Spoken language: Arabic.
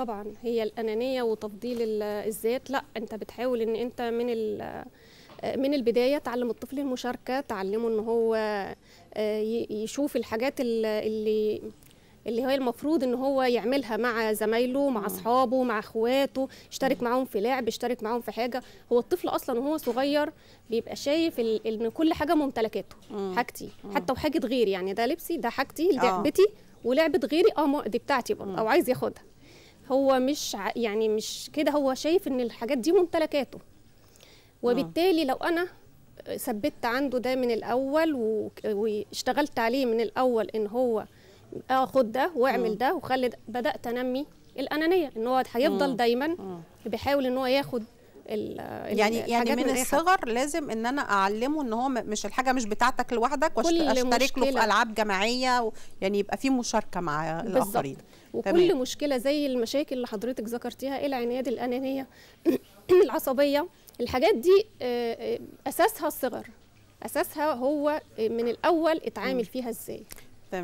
طبعا هي الانانيه وتفضيل الذات لا انت بتحاول ان انت من من البدايه تعلم الطفل المشاركه تعلمه ان هو آه، يشوف الحاجات اللي اللي هو المفروض ان هو يعملها مع زمايله مع اصحابه مع اخواته يشترك معاهم في لعب يشترك معاهم في حاجه هو الطفل اصلا وهو صغير بيبقى شايف ان كل حاجه ممتلكاته حاجتي حتى وحاجه غيري يعني ده لبسي ده حاجتي آه. لعبتي ولعبه غيري اه دي بتاعتي برضه او عايز ياخدها هو مش يعني مش كده هو شايف ان الحاجات دي ممتلكاته وبالتالي لو انا ثبت عنده ده من الاول واشتغلت عليه من الاول ان هو اخد ده واعمل ده وخلي بدات انمي الانانيه ان هو هيفضل دايما بيحاول ان هو ياخد ال يعني يعني من, الريحة. الصغر لازم ان انا اعلمه ان هو مش الحاجه مش بتاعتك لوحدك واشترك له في العاب جماعيه و يعني يبقى في مشاركه مع الاخرين وكل تمام. مشكله زي المشاكل اللي حضرتك ذكرتيها العناد الانانيه العصبيه الحاجات دي آه، آه، اساسها الصغر اساسها هو من الاول اتعامل فيها ازاي